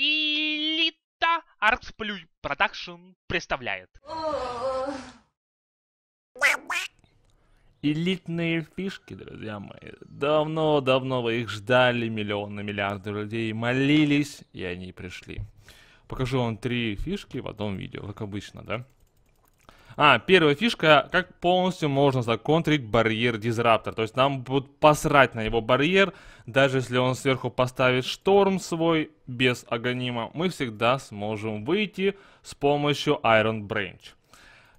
Элита Арксплюй Продакшн представляет. Элитные фишки, друзья мои. Давно-давно вы их ждали, миллионы, миллиарды людей молились, и они пришли. Покажу вам три фишки в одном видео, как обычно, да? А, первая фишка, как полностью можно законтрить барьер дизраптор. То есть нам будут посрать на его барьер, даже если он сверху поставит шторм свой без агонима, мы всегда сможем выйти с помощью Iron Branch.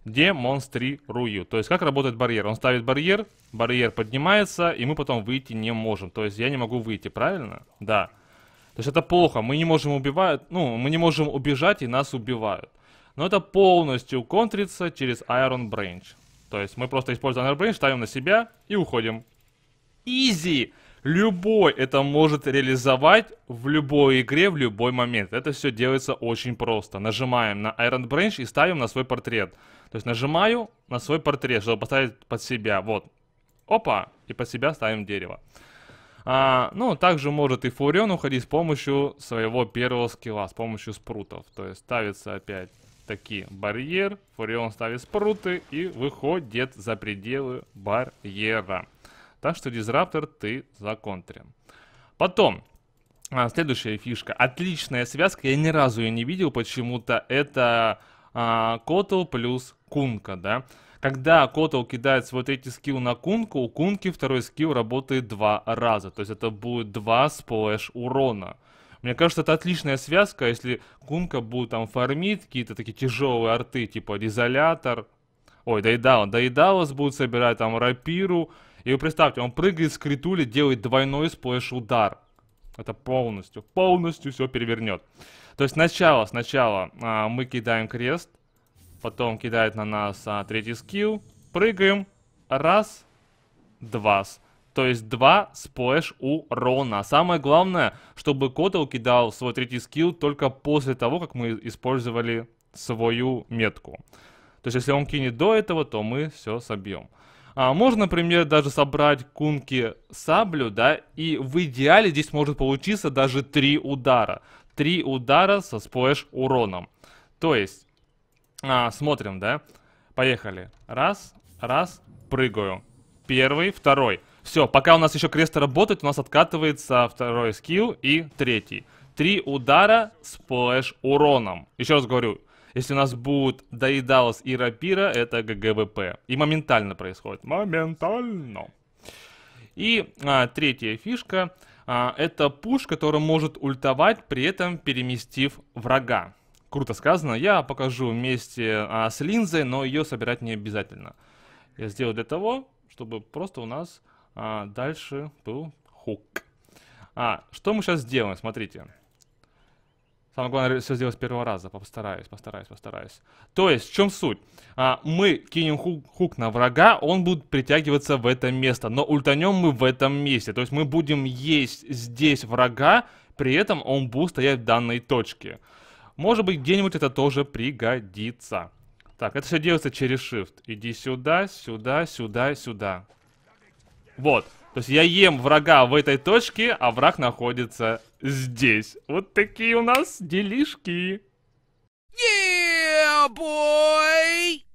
Демонстрирую. То есть как работает барьер? Он ставит барьер, барьер поднимается, и мы потом выйти не можем. То есть я не могу выйти, правильно? Да. То есть это плохо, мы не можем убивать, ну, мы не можем убежать, и нас убивают. Но это полностью контрится через Iron Branch. То есть мы просто используем Iron Branch, ставим на себя и уходим. Изи! Любой это может реализовать в любой игре в любой момент. Это все делается очень просто. Нажимаем на Iron Branch и ставим на свой портрет. То есть нажимаю на свой портрет, чтобы поставить под себя. Вот. Опа! И под себя ставим дерево. А, ну, также может и Фурион уходить с помощью своего первого скилла, с помощью спрутов. То есть ставится опять таки барьер, Фурион ставит спруты и выходит за пределы барьера. Так что Дизраптор ты законтрен. Потом, а, следующая фишка. Отличная связка, я ни разу ее не видел почему-то. Это а, Котл плюс Кунка, да? Когда Котл кидает свой третий скилл на Кунку, у Кунки второй скилл работает два раза. То есть это будет два сплэш урона. Мне кажется, это отличная связка, если Кунка будет там фармить какие-то такие тяжелые арты, типа дизолятор. Ой, Дайдаун. Дайдаус будет собирать там рапиру. И вы представьте, он прыгает с критули, делает двойной сплэш-удар. Это полностью, полностью все перевернет. То есть сначала, сначала а, мы кидаем крест, потом кидает на нас а, третий скилл, прыгаем, раз, два, то есть два сплэш урона. А самое главное, чтобы Котл кидал свой третий скилл только после того, как мы использовали свою метку. То есть если он кинет до этого, то мы все собьем. А можно, например, даже собрать кунки саблю, да, и в идеале здесь может получиться даже три удара. три удара со сплэш уроном. То есть, а, смотрим, да, поехали. Раз, раз, прыгаю. Первый, второй. Все, пока у нас еще кресты работает, у нас откатывается второй скилл и третий. Три удара с плэш уроном. Еще раз говорю, если у нас будут Доедалос и Рапира, это ГГВП. И моментально происходит. Моментально. И а, третья фишка. А, это пуш, который может ультовать, при этом переместив врага. Круто сказано. Я покажу вместе а, с линзой, но ее собирать не обязательно. Я сделал для того, чтобы просто у нас а, дальше был хук. А, что мы сейчас сделаем, смотрите. Самое главное, все сделать с первого раза. Постараюсь, постараюсь, постараюсь. То есть, в чем суть? А, мы кинем хук, хук на врага, он будет притягиваться в это место. Но ультанем мы в этом месте. То есть, мы будем есть здесь врага, при этом он будет стоять в данной точке. Может быть, где-нибудь это тоже пригодится. Так, это все делается через Shift. Иди сюда, сюда, сюда, сюда. Вот. То есть я ем врага в этой точке, а враг находится здесь. Вот такие у нас делишки. Yeah, boy!